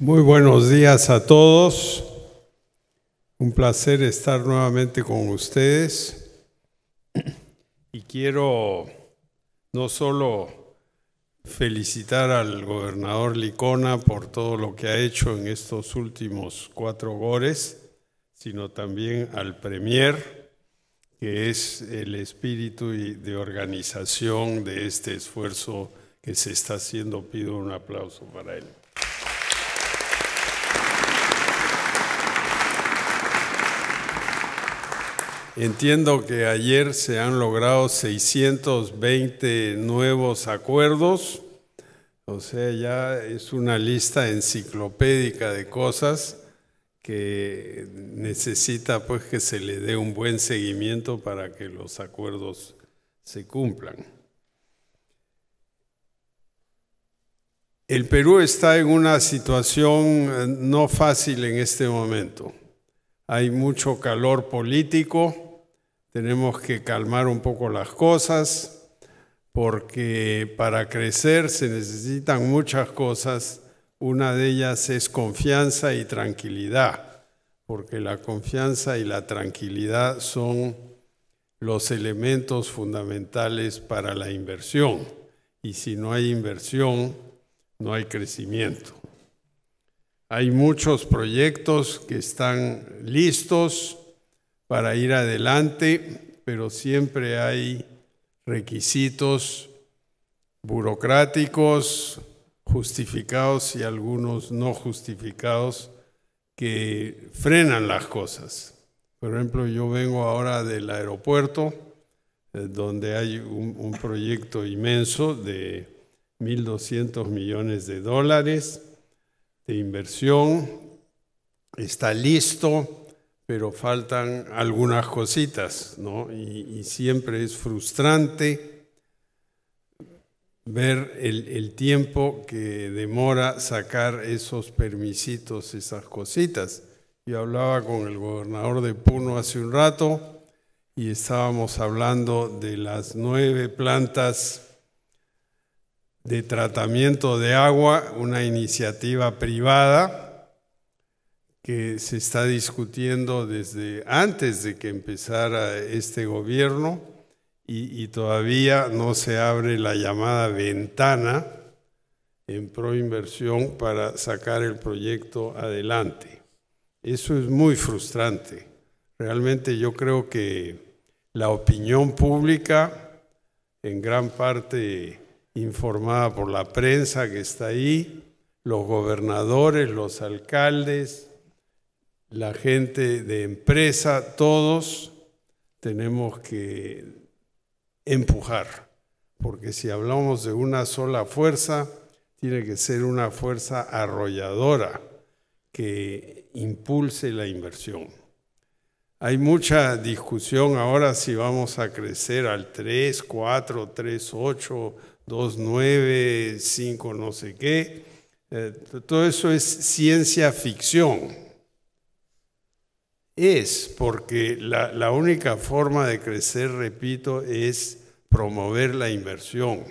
Muy buenos días a todos. Un placer estar nuevamente con ustedes. Y quiero no solo felicitar al gobernador Licona por todo lo que ha hecho en estos últimos cuatro gores, sino también al Premier, que es el espíritu de organización de este esfuerzo que se está haciendo. Pido un aplauso para él. Entiendo que ayer se han logrado 620 nuevos acuerdos, o sea, ya es una lista enciclopédica de cosas que necesita pues que se le dé un buen seguimiento para que los acuerdos se cumplan. El Perú está en una situación eh, no fácil en este momento hay mucho calor político, tenemos que calmar un poco las cosas, porque para crecer se necesitan muchas cosas, una de ellas es confianza y tranquilidad, porque la confianza y la tranquilidad son los elementos fundamentales para la inversión, y si no hay inversión, no hay crecimiento. Hay muchos proyectos que están listos para ir adelante, pero siempre hay requisitos burocráticos justificados y algunos no justificados que frenan las cosas. Por ejemplo, yo vengo ahora del aeropuerto, eh, donde hay un, proyecto inmenso de 1.200 millones de dólares de inversión, está listo, pero faltan algunas cositas, ¿no? Y, siempre es frustrante ver el, el, tiempo que demora sacar esos permisitos, esas cositas. Yo hablaba con el gobernador de Puno hace un rato y estábamos hablando de las nueve plantas de tratamiento de agua, una iniciativa privada que se está discutiendo desde antes de que empezara este gobierno y, todavía no se abre la llamada ventana en proinversión para sacar el proyecto adelante. Eso es muy frustrante. Realmente yo creo que la opinión pública en gran parte informada por la prensa que está ahí, los gobernadores, los alcaldes, la gente de empresa, todos tenemos que empujar, porque si hablamos de una sola fuerza, tiene que ser una fuerza arrolladora que impulse la inversión. Hay mucha discusión ahora si vamos a crecer al 3, 4, 3, 8, 2.9, 5 no sé qué. Eh, todo eso es ciencia ficción. Es porque la, la única forma de crecer, repito, es promover la inversión.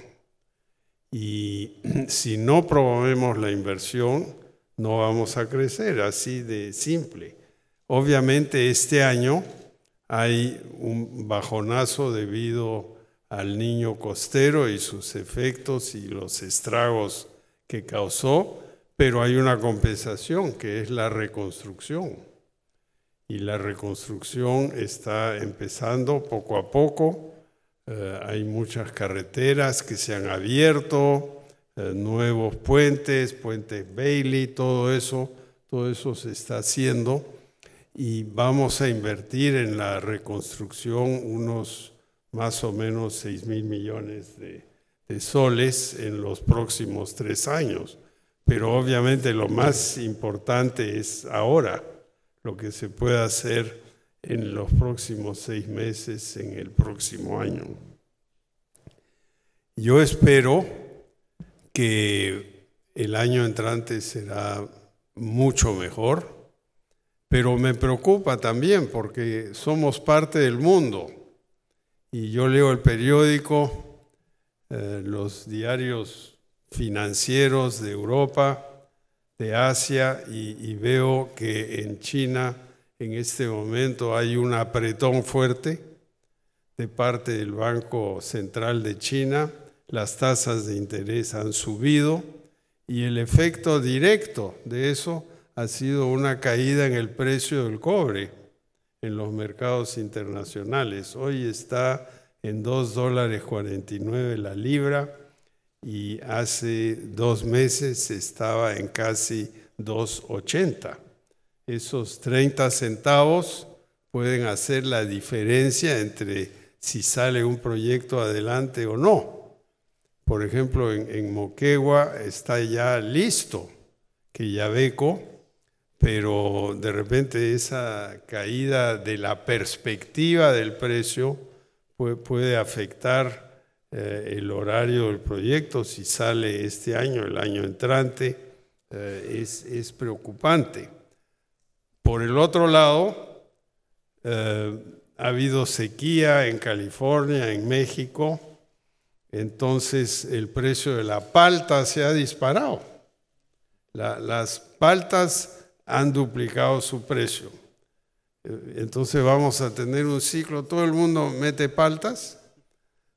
Y si no promovemos la inversión, no vamos a crecer, así de simple. Obviamente este año hay un bajonazo debido al niño costero y sus efectos y los estragos que causó, pero hay una compensación que es la reconstrucción. Y la reconstrucción está empezando poco a poco. Eh, hay muchas carreteras que se han abierto, eh, nuevos puentes, puentes Bailey, todo eso, todo eso se está haciendo y vamos a invertir en la reconstrucción unos más o menos 6 mil millones de, soles en los próximos tres años. Pero obviamente lo más importante es ahora, lo que se puede hacer en los próximos seis meses, en el próximo año. Yo espero que el año entrante será mucho mejor, pero me preocupa también porque somos parte del mundo y yo leo el periódico, eh, los diarios financieros de Europa, de Asia, y veo que en China en este momento hay un apretón fuerte de parte del Banco Central de China, las tasas de interés han subido y el efecto directo de eso ha sido una caída en el precio del cobre en los mercados internacionales. Hoy está en 2 dólares 49 la libra y hace dos meses estaba en casi 2,80. Esos 30 centavos pueden hacer la diferencia entre si sale un proyecto adelante o no. Por ejemplo, en, Moquegua está ya listo que Yabeco pero de repente esa caída de la perspectiva del precio puede, afectar eh, el horario del proyecto, si sale este año, el año entrante, eh, es, preocupante. Por el otro lado, eh, ha habido sequía en California, en México, entonces el precio de la palta se ha disparado. las paltas han duplicado su precio. Entonces vamos a tener un ciclo, todo el mundo mete paltas,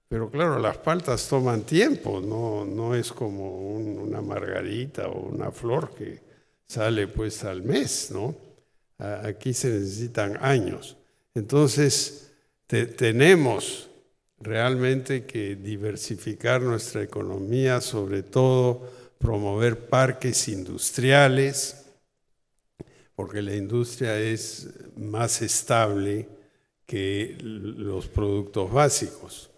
pero claro, las paltas toman tiempo, no, no es como una margarita o una flor que sale pues al mes, ¿no? Aquí se necesitan años. Entonces, tenemos realmente que diversificar nuestra economía, sobre todo promover parques industriales, porque la industria es más estable que los productos básicos.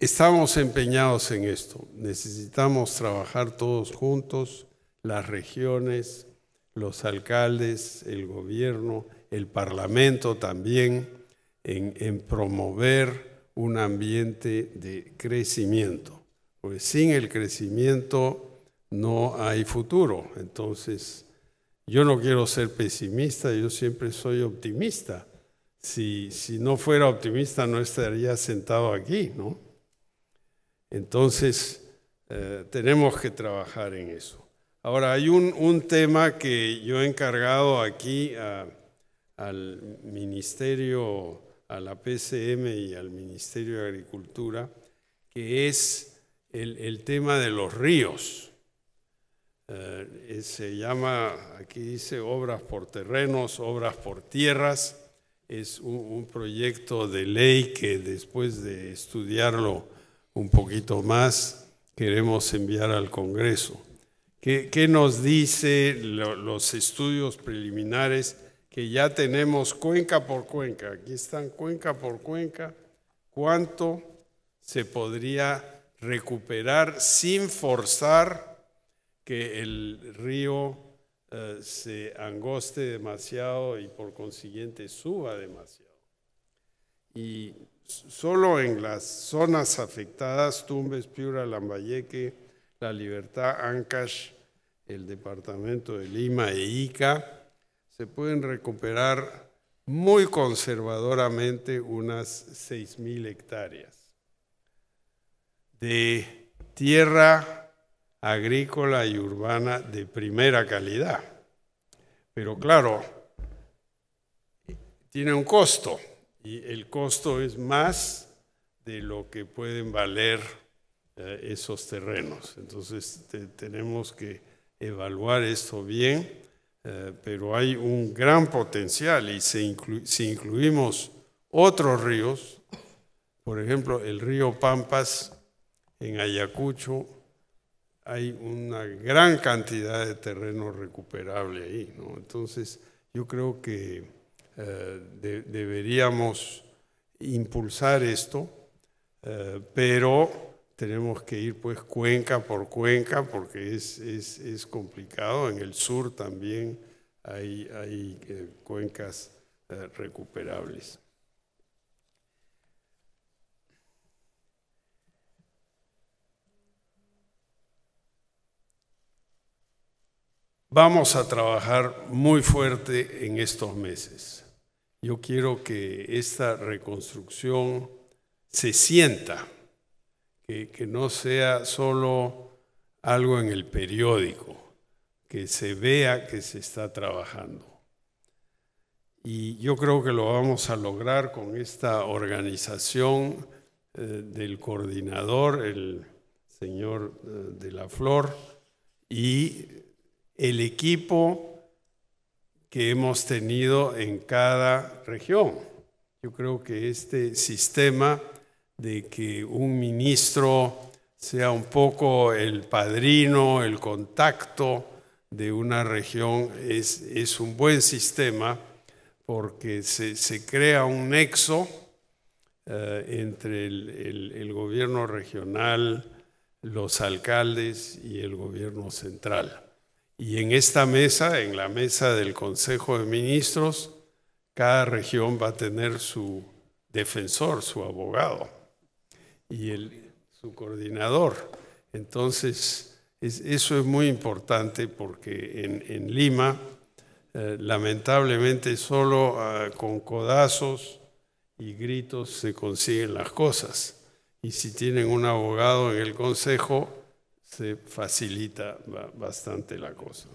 Estamos empeñados en esto. Necesitamos trabajar todos juntos, las regiones, los alcaldes, el gobierno, el parlamento también, en, promover un ambiente de crecimiento. Porque sin el crecimiento no hay futuro. Entonces, yo no quiero ser pesimista, yo siempre soy optimista. Si, si no fuera optimista no estaría sentado aquí, ¿no? Entonces, eh, tenemos que trabajar en eso. Ahora, hay un, tema que yo he encargado aquí al Ministerio, a la PCM y al Ministerio de Agricultura, que es el tema de los ríos. Eh, se llama, aquí dice, obras por terrenos, obras por tierras. Es un, proyecto de ley que después de estudiarlo un poquito más, queremos enviar al Congreso. ¿Qué, nos dice los estudios preliminares que ya tenemos cuenca por cuenca? Aquí están cuenca por cuenca. ¿Cuánto se podría recuperar sin forzar? que el río eh, se angoste demasiado y por consiguiente suba demasiado. Y solo en las zonas afectadas, Tumbes, Piura, Lambayeque, La Libertad, Ancash, el departamento de Lima e Ica, se pueden recuperar muy conservadoramente unas 6.000 hectáreas de tierra agrícola y urbana de primera calidad. Pero claro, tiene un costo y el costo es más de lo que pueden valer eh, esos terrenos. Entonces tenemos que evaluar esto bien, eh, pero hay un gran potencial y si incluimos otros ríos, por ejemplo, el río Pampas en Ayacucho hay una gran cantidad de terreno recuperable ahí. Entonces, yo creo que eh, deberíamos impulsar esto, eh, pero tenemos que ir pues cuenca por cuenca porque es, complicado. En el sur también hay, eh, cuencas recuperables. Vamos a trabajar muy fuerte en estos meses. Yo quiero que esta reconstrucción se sienta, que, no sea solo algo en el periódico, que se vea que se está trabajando. Y yo creo que lo vamos a lograr con esta organización eh, del coordinador, el señor eh, de la Flor, y el equipo que hemos tenido en cada región. Yo creo que este sistema de que un ministro sea un poco el padrino, el contacto de una región, es, un buen sistema porque se, crea un nexo eh, entre el gobierno regional, los alcaldes y el gobierno central. Y en esta mesa, en la mesa del Consejo de Ministros, cada región va a tener su defensor, su abogado y el, su coordinador. Entonces, eso es muy importante porque en, Lima, eh, lamentablemente, solo ah, con codazos y gritos se consiguen las cosas. Y si tienen un abogado en el Consejo, se facilita bastante la cosa.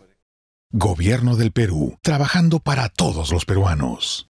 Gobierno del Perú, trabajando para todos los peruanos.